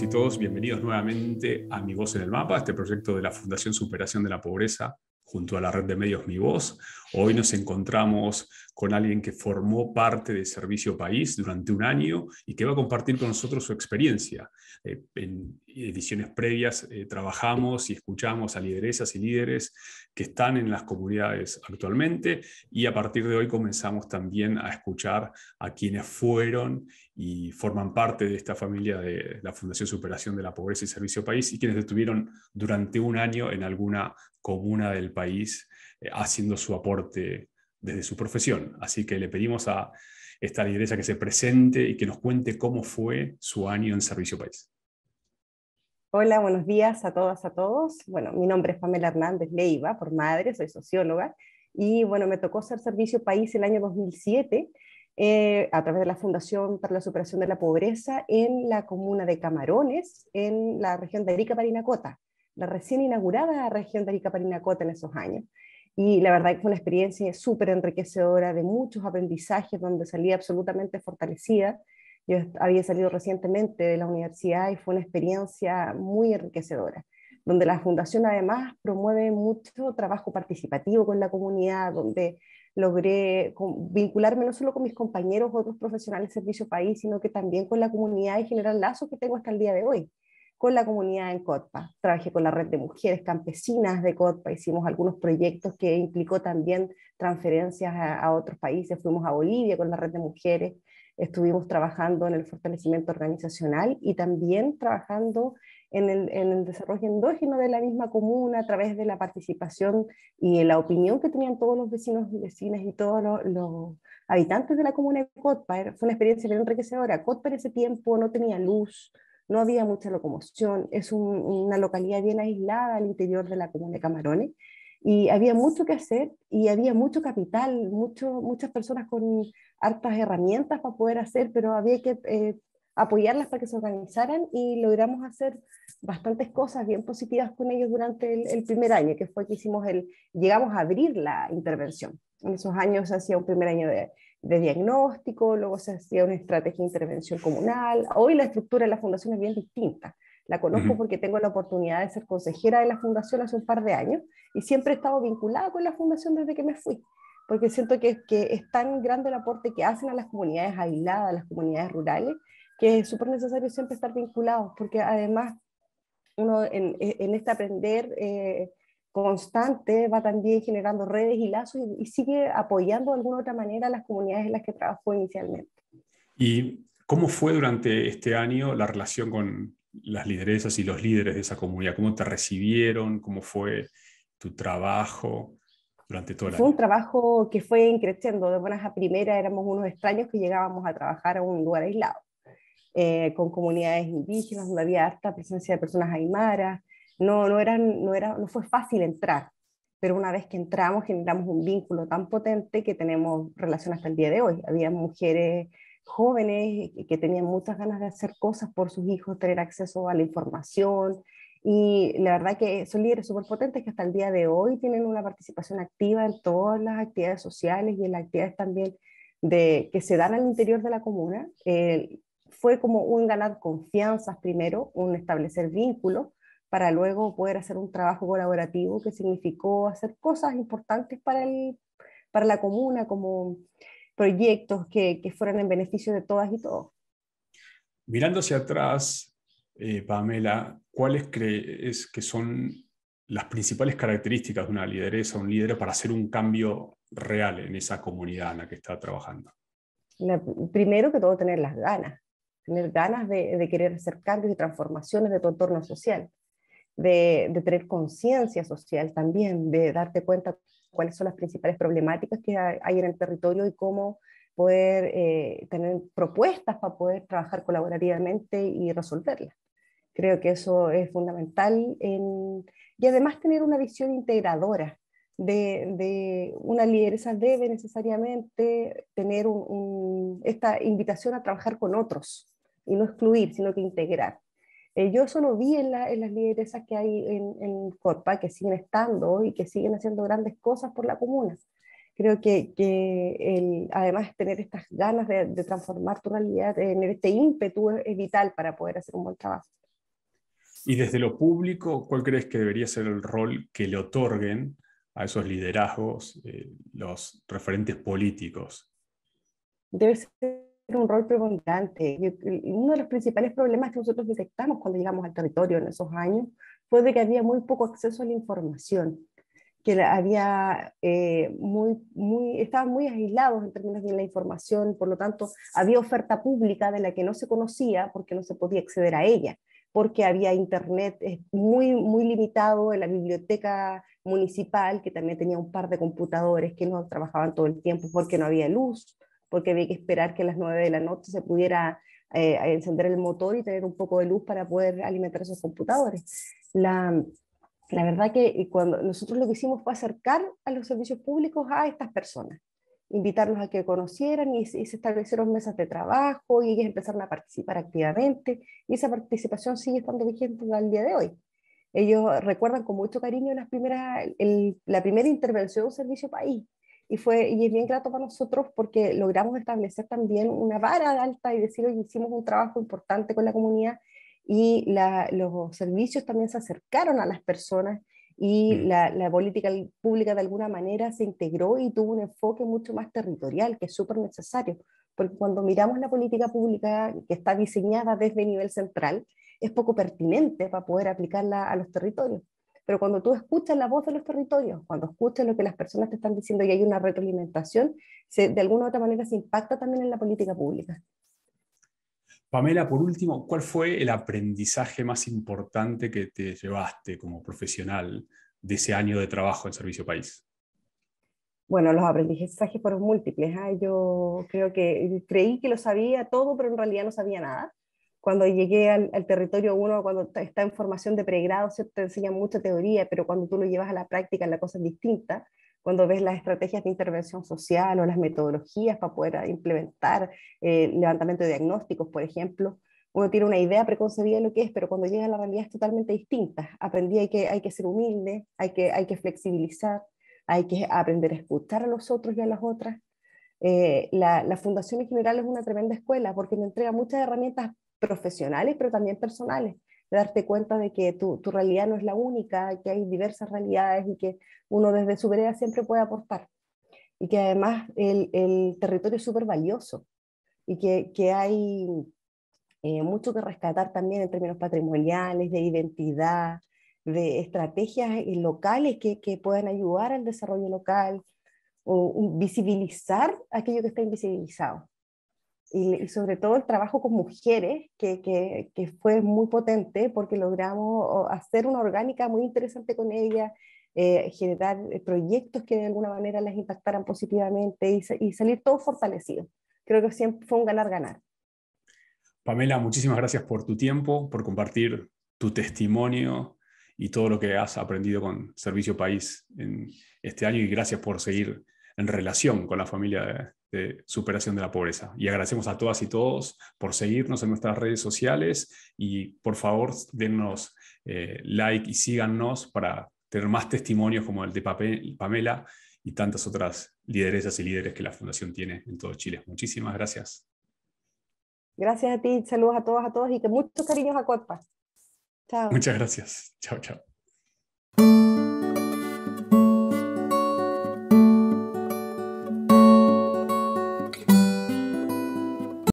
y todos, bienvenidos nuevamente a Mi Voz en el Mapa, este proyecto de la Fundación Superación de la Pobreza junto a la red de medios Mi Voz. Hoy nos encontramos con alguien que formó parte de Servicio País durante un año y que va a compartir con nosotros su experiencia. Eh, en ediciones previas eh, trabajamos y escuchamos a lideresas y líderes que están en las comunidades actualmente y a partir de hoy comenzamos también a escuchar a quienes fueron y forman parte de esta familia de la Fundación Superación de la Pobreza y Servicio País y quienes estuvieron durante un año en alguna comuna del país eh, haciendo su aporte desde su profesión. Así que le pedimos a esta lideresa que se presente y que nos cuente cómo fue su año en Servicio País. Hola, buenos días a todas, a todos. Bueno, mi nombre es Pamela Hernández Leiva, por madre, soy socióloga y bueno, me tocó ser Servicio País el año 2007 eh, a través de la Fundación para la Superación de la Pobreza en la comuna de Camarones, en la región de Arica Parinacota la recién inaugurada región de Arica-Parinacota en esos años. Y la verdad que fue una experiencia súper enriquecedora de muchos aprendizajes donde salí absolutamente fortalecida. Yo había salido recientemente de la universidad y fue una experiencia muy enriquecedora, donde la fundación además promueve mucho trabajo participativo con la comunidad, donde logré vincularme no solo con mis compañeros, otros profesionales de Servicio País, sino que también con la comunidad y generar lazos que tengo hasta el día de hoy con la comunidad en Cotpa. Trabajé con la red de mujeres campesinas de Cotpa, hicimos algunos proyectos que implicó también transferencias a, otros países, fuimos a Bolivia con la red de mujeres, estuvimos trabajando en el fortalecimiento organizacional y también trabajando en el, desarrollo endógeno de la misma comuna a través de la participación y la opinión que tenían todos los vecinos y vecinas y todos los, habitantes de la comuna de Cotpa. Fue una experiencia bien enriquecedora. Cotpa en ese tiempo no tenía luz, no había mucha locomoción, es una localidad bien aislada al interior de la comuna de Camarones, y había mucho que hacer y había mucho capital, mucho, muchas personas con hartas herramientas para poder hacer, pero había que eh, apoyarlas para que se organizaran y logramos hacer bastantes cosas bien positivas con ellos durante el, primer año, que fue que hicimos el, llegamos a abrir la intervención. En esos años hacía un primer año de, de diagnóstico, luego se hacía una estrategia de intervención comunal. Hoy la estructura de la fundación es bien distinta. La conozco porque tengo la oportunidad de ser consejera de la fundación hace un par de años y siempre he estado vinculada con la fundación desde que me fui, porque siento que, es tan grande el aporte que hacen a las comunidades aisladas, a las comunidades rurales, que es súper necesario siempre estar vinculados, porque además en, este aprender... Eh, constante, va también generando redes y lazos y, sigue apoyando de alguna otra manera a las comunidades en las que trabajó inicialmente. ¿Y cómo fue durante este año la relación con las lideresas y los líderes de esa comunidad? ¿Cómo te recibieron? ¿Cómo fue tu trabajo? Durante todo el fue un trabajo que fue creciendo. De buenas a primeras éramos unos extraños que llegábamos a trabajar a un lugar aislado, eh, con comunidades indígenas, donde había harta presencia de personas aymaras, no, era, no fue fácil entrar, pero una vez que entramos generamos un vínculo tan potente que tenemos relación hasta el día de hoy. Había mujeres jóvenes que tenían muchas ganas de hacer cosas por sus hijos, tener acceso a la información. Y la verdad que son líderes súper potentes que hasta el día de hoy tienen una participación activa en todas las actividades sociales y en las actividades también de, que se dan al interior de la comuna. Eh, fue como un ganar confianza primero, un establecer vínculos, para luego poder hacer un trabajo colaborativo que significó hacer cosas importantes para, el, para la comuna, como proyectos que, que fueran en beneficio de todas y todos. Mirando hacia atrás, eh, Pamela, ¿cuáles crees que son las principales características de una lideresa, o un líder para hacer un cambio real en esa comunidad en la que está trabajando? primero que todo, tener las ganas, tener ganas de, de querer hacer cambios y transformaciones de tu entorno social de, tener conciencia social también, de darte cuenta cuáles son las principales problemáticas que hay en el territorio y cómo poder eh, tener propuestas para poder trabajar colaborativamente y resolverlas. Creo que eso es fundamental y además tener una visión integradora de, una lideresa debe necesariamente tener esta invitación a trabajar con otros y no excluir, sino que integrar. Eh, yo eso vi en, las lideresas que hay en, Corpa, que siguen estando y que siguen haciendo grandes cosas por la comuna. Creo que, además de además tener estas ganas de, transformar tu realidad, tener este ímpetu es, vital para poder hacer un buen trabajo. Y desde lo público, ¿cuál crees que debería ser el rol que le otorguen a esos liderazgos eh, los referentes políticos? Debe ser un rol preponderante. uno de los principales problemas que nosotros detectamos cuando llegamos al territorio en esos años fue de que había muy poco acceso a la información, que había eh, muy, muy, estaban muy aislados en términos de la información, por lo tanto había oferta pública de la que no se conocía porque no se podía acceder a ella porque había internet eh, muy, muy limitado en la biblioteca municipal, que también tenía un par de computadores que no trabajaban todo el tiempo porque no había luz porque había que esperar que a las 9 de la noche se pudiera eh, encender el motor y tener un poco de luz para poder alimentar esos computadores. La, la verdad que eh, cuando nosotros lo que hicimos fue acercar a los servicios públicos a estas personas, invitarlos a que conocieran y, se establecieron mesas de trabajo y ellos empezaron a participar activamente y esa participación sigue estando vigente al día de hoy. Ellos recuerdan con mucho cariño las primeras, la primera intervención de un servicio país, y, fue, y es bien grato para nosotros porque logramos establecer también una vara alta y decir, oye, hicimos un trabajo importante con la comunidad y los servicios también se acercaron a las personas y mm. la, la, política pública de alguna manera se integró y tuvo un enfoque mucho más territorial, que es súper necesario, porque cuando miramos la política pública que está diseñada desde nivel central, es poco pertinente para poder aplicarla a los territorios pero cuando tú escuchas la voz de los territorios, cuando escuchas lo que las personas te están diciendo y hay una retroalimentación, de alguna u otra manera se impacta también en la política pública. Pamela, por último, ¿cuál fue el aprendizaje más importante que te llevaste como profesional de ese año de trabajo en Servicio País? Bueno, los aprendizajes fueron múltiples. ¿eh? Yo creo que creí que lo sabía todo, pero en realidad no sabía nada cuando llegué al, territorio uno, cuando está en formación de pregrado, se te enseña mucha teoría, pero cuando tú lo llevas a la práctica la cosa es distinta. Cuando ves las estrategias de intervención social o las metodologías para poder ah, implementar eh, levantamiento de diagnósticos, por ejemplo, uno tiene una idea preconcebida de lo que es, pero cuando llega a la realidad es totalmente distinta. Aprendí que hay que ser humilde, hay que, hay que flexibilizar, hay que aprender a escuchar a los otros y a las otras. Eh, la, la, Fundación en general es una tremenda escuela porque me entrega muchas herramientas profesionales, pero también personales, darte cuenta de que tu, tu realidad no es la única, que hay diversas realidades y que uno desde su vereda siempre puede aportar. Y que además el, el territorio es súper valioso y que, que hay eh, mucho que rescatar también en términos patrimoniales, de identidad, de estrategias eh, locales que, que puedan ayudar al desarrollo local o visibilizar aquello que está invisibilizado y, sobre todo el trabajo con mujeres, que, que, que, fue muy potente porque logramos hacer una orgánica muy interesante con ellas, eh, generar eh, proyectos que de alguna manera las impactaran positivamente y, y salir todos fortalecidos. Creo que siempre fue un ganar-ganar. Pamela, muchísimas gracias por tu tiempo, por compartir tu testimonio y todo lo que has aprendido con Servicio País en este año y gracias por seguir en relación con la familia de, de este, superación de la pobreza. Y agradecemos a todas y todos por seguirnos en nuestras redes sociales y por favor denos eh, like y síganos para tener más testimonios como el de Pamela y tantas otras lideresas y líderes que la Fundación tiene en todo Chile. Muchísimas gracias. Gracias a ti, saludos a todas, a todos y que muchos cariños a Cotpa. Muchas gracias. Chao, chao.